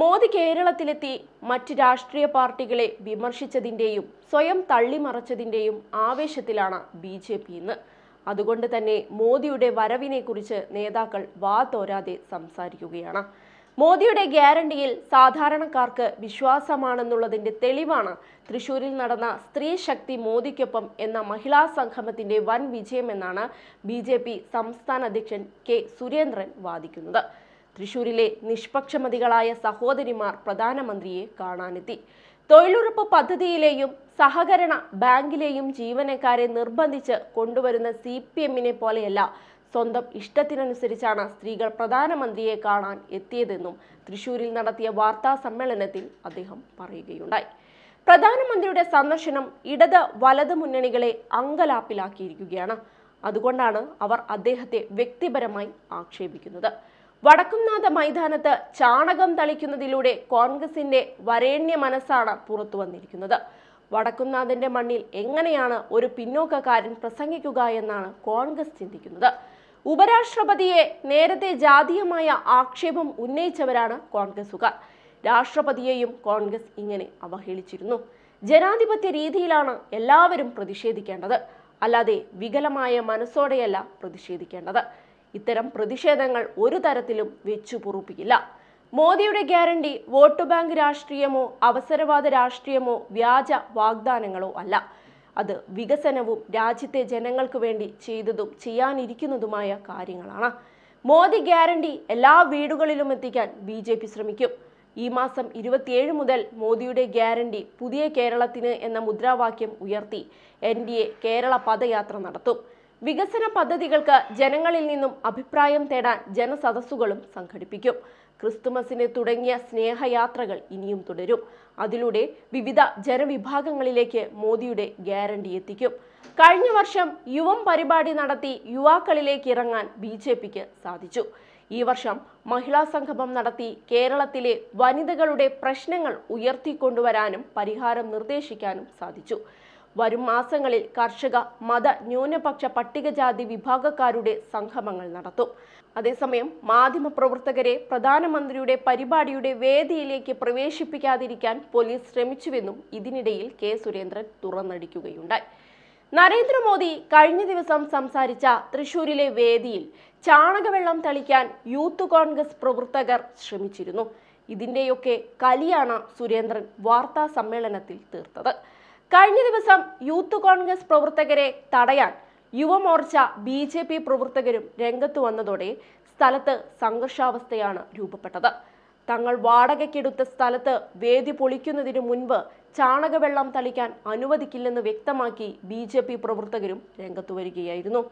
മോദി കേരളത്തിലെത്തി മറ്റ് രാഷ്ട്രീയ പാർട്ടികളെ വിമർശിച്ചതിൻ്റെയും സ്വയം തള്ളിമറച്ചതിൻ്റെയും ആവേശത്തിലാണ് ബി ജെ പി ഇന്ന് അതുകൊണ്ട് തന്നെ മോദിയുടെ വരവിനെക്കുറിച്ച് നേതാക്കൾ വാ തോരാതെ സംസാരിക്കുകയാണ് മോദിയുടെ ഗ്യാരണ്ടിയിൽ സാധാരണക്കാർക്ക് വിശ്വാസമാണെന്നുള്ളതിൻ്റെ തെളിവാണ് തൃശൂരിൽ നടന്ന സ്ത്രീ ശക്തി മോദിക്കൊപ്പം എന്ന മഹിളാ സംഗമത്തിൻ്റെ വൻ വിജയമെന്നാണ് ബി സംസ്ഥാന അധ്യക്ഷൻ കെ സുരേന്ദ്രൻ വാദിക്കുന്നത് തൃശൂരിലെ നിഷ്പക്ഷമതികളായ സഹോദരിമാർ പ്രധാനമന്ത്രിയെ കാണാനെത്തി തൊഴിലുറപ്പ് പദ്ധതിയിലെയും സഹകരണ ബാങ്കിലെയും ജീവനക്കാരെ നിർബന്ധിച്ച് കൊണ്ടുവരുന്ന സി പി എമ്മിനെ പോലെയല്ല സ്വന്തം ഇഷ്ടത്തിനനുസരിച്ചാണ് സ്ത്രീകൾ പ്രധാനമന്ത്രിയെ കാണാൻ എത്തിയതെന്നും തൃശൂരിൽ നടത്തിയ വാർത്താ സമ്മേളനത്തിൽ അദ്ദേഹം പറയുകയുണ്ടായി പ്രധാനമന്ത്രിയുടെ സന്ദർശനം ഇടത് വലത് മുന്നണികളെ അങ്കലാപ്പിലാക്കിയിരിക്കുകയാണ് അതുകൊണ്ടാണ് അവർ അദ്ദേഹത്തെ വ്യക്തിപരമായി ആക്ഷേപിക്കുന്നത് വടക്കുംനാഥ മൈതാനത്ത് ചാണകം തളിക്കുന്നതിലൂടെ കോൺഗ്രസിന്റെ വരേണ്യ മനസ്സാണ് പുറത്തു വന്നിരിക്കുന്നത് വടക്കുംനാഥന്റെ മണ്ണിൽ എങ്ങനെയാണ് ഒരു പിന്നോക്കക്കാരൻ പ്രസംഗിക്കുക എന്നാണ് കോൺഗ്രസ് ചിന്തിക്കുന്നത് ഉപരാഷ്ട്രപതിയെ നേരത്തെ ജാതീയമായ ആക്ഷേപം ഉന്നയിച്ചവരാണ് കോൺഗ്രസുകാർ രാഷ്ട്രപതിയെയും കോൺഗ്രസ് ഇങ്ങനെ അവഹേളിച്ചിരുന്നു ജനാധിപത്യ രീതിയിലാണ് എല്ലാവരും പ്രതിഷേധിക്കേണ്ടത് അല്ലാതെ വികലമായ മനസ്സോടെയല്ല പ്രതിഷേധിക്കേണ്ടത് ഇത്തരം പ്രതിഷേധങ്ങൾ ഒരു തരത്തിലും വെച്ചു പൊറുപ്പിക്കില്ല മോദിയുടെ ഗ്യാരണ്ടി വോട്ട് ബാങ്ക് രാഷ്ട്രീയമോ അവസരവാദ രാഷ്ട്രീയമോ വ്യാജ വാഗ്ദാനങ്ങളോ അല്ല അത് വികസനവും രാജ്യത്തെ ജനങ്ങൾക്ക് വേണ്ടി ചെയ്തതും ചെയ്യാനിരിക്കുന്നതുമായ കാര്യങ്ങളാണ് മോദി ഗ്യാരണ്ടി എല്ലാ വീടുകളിലും എത്തിക്കാൻ ബി ജെ പി ശ്രമിക്കും ഈ മാസം ഇരുപത്തിയേഴ് മുതൽ മോദിയുടെ ഗ്യാരണ്ടി പുതിയ കേരളത്തിന് എന്ന മുദ്രാവാക്യം ഉയർത്തി എൻ ഡി എ കേരള പദയാത്ര നടത്തും വികസന പദ്ധതികൾക്ക് ജനങ്ങളിൽ നിന്നും അഭിപ്രായം തേടാൻ ജനസദസ്സുകളും സംഘടിപ്പിക്കും ക്രിസ്തുമസിന് തുടങ്ങിയ സ്നേഹയാത്രകൾ ഇനിയും തുടരും അതിലൂടെ വിവിധ ജനവിഭാഗങ്ങളിലേക്ക് മോദിയുടെ ഗ്യാരണ്ടി എത്തിക്കും കഴിഞ്ഞ വർഷം യുവം പരിപാടി നടത്തി യുവാക്കളിലേക്ക് ഇറങ്ങാൻ ബി ജെ പിക്ക് സാധിച്ചു ഈ വർഷം മഹിളാ സംഗമം നടത്തി കേരളത്തിലെ വനിതകളുടെ പ്രശ്നങ്ങൾ ഉയർത്തിക്കൊണ്ടുവരാനും പരിഹാരം നിർദ്ദേശിക്കാനും സാധിച്ചു വരും മാസങ്ങളിൽ കർഷക മത ന്യൂനപക്ഷ പട്ടികജാതി വിഭാഗക്കാരുടെ സംഗമങ്ങൾ നടത്തും അതേസമയം മാധ്യമപ്രവർത്തകരെ പ്രധാനമന്ത്രിയുടെ പരിപാടിയുടെ വേദിയിലേക്ക് പ്രവേശിപ്പിക്കാതിരിക്കാൻ പോലീസ് ശ്രമിച്ചുവെന്നും ഇതിനിടയിൽ കെ സുരേന്ദ്രൻ തുറന്നടിക്കുകയുണ്ടായി നരേന്ദ്രമോദി കഴിഞ്ഞ ദിവസം സംസാരിച്ച തൃശൂരിലെ വേദിയിൽ ചാണകവെള്ളം തളിക്കാൻ യൂത്ത് കോൺഗ്രസ് പ്രവർത്തകർ ശ്രമിച്ചിരുന്നു ഇതിൻ്റെയൊക്കെ കലിയാണ് സുരേന്ദ്രൻ വാർത്താ സമ്മേളനത്തിൽ തീർത്തത് കഴിഞ്ഞ ദിവസം യൂത്ത് കോൺഗ്രസ് പ്രവർത്തകരെ തടയാൻ യുവമോർച്ച ബി ജെ പി പ്രവർത്തകരും രംഗത്ത് വന്നതോടെ സ്ഥലത്ത് സംഘർഷാവസ്ഥയാണ് രൂപപ്പെട്ടത് തങ്ങൾ വാടകയ്ക്കെടുത്ത സ്ഥലത്ത് വേദി പൊളിക്കുന്നതിന് മുൻപ് ചാണകവെള്ളം തളിക്കാൻ അനുവദിക്കില്ലെന്ന് വ്യക്തമാക്കി ബി ജെ പി പ്രവർത്തകരും രംഗത്ത് വരികയായിരുന്നു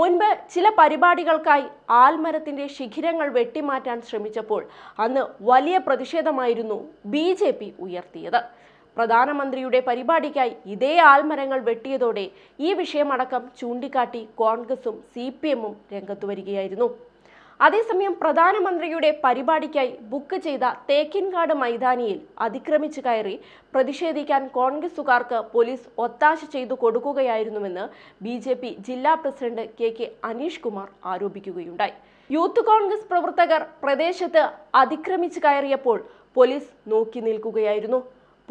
മുൻപ് ചില പരിപാടികൾക്കായി ആൽമരത്തിന്റെ ശിഖിരങ്ങൾ വെട്ടിമാറ്റാൻ ശ്രമിച്ചപ്പോൾ അന്ന് വലിയ പ്രതിഷേധമായിരുന്നു ബി ഉയർത്തിയത് പ്രധാനമന്ത്രിയുടെ പരിപാടിക്കായി ഇതേ ആൽമരങ്ങൾ വെട്ടിയതോടെ ഈ വിഷയമടക്കം ചൂണ്ടിക്കാട്ടി കോൺഗ്രസും സി പി എമ്മും രംഗത്തു വരികയായിരുന്നു അതേസമയം പ്രധാനമന്ത്രിയുടെ പരിപാടിക്കായി ബുക്ക് ചെയ്ത തേക്കിൻകാട് മൈതാനിയിൽ അതിക്രമിച്ചു കയറി പ്രതിഷേധിക്കാൻ കോൺഗ്രസുകാർക്ക് പോലീസ് ഒത്താശ ചെയ്തു കൊടുക്കുകയായിരുന്നുവെന്ന് ബി ജെ പി ജില്ലാ president K K Aneesh Kumar ആരോപിക്കുകയുണ്ടായി യൂത്ത് കോൺഗ്രസ് പ്രവർത്തകർ പ്രദേശത്ത് അതിക്രമിച്ചു കയറിയപ്പോൾ പോലീസ് നോക്കി നിൽക്കുകയായിരുന്നു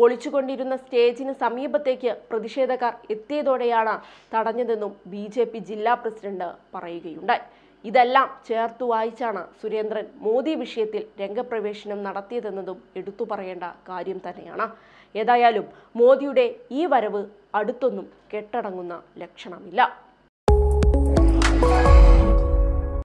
പൊളിച്ചുകൊണ്ടിരുന്ന സ്റ്റേജിന് സമീപത്തേക്ക് പ്രതിഷേധക്കാർ എത്തിയതോടെയാണ് തടഞ്ഞതെന്നും ബി ജില്ലാ പ്രസിഡന്റ് പറയുകയുണ്ടായി ഇതെല്ലാം ചേർത്തു വായിച്ചാണ് സുരേന്ദ്രൻ മോദി വിഷയത്തിൽ രംഗപ്രവേശനം നടത്തിയതെന്നതും എടുത്തു പറയേണ്ട കാര്യം തന്നെയാണ് ഏതായാലും മോദിയുടെ ഈ വരവ് അടുത്തൊന്നും കെട്ടടങ്ങുന്ന ലക്ഷണമില്ല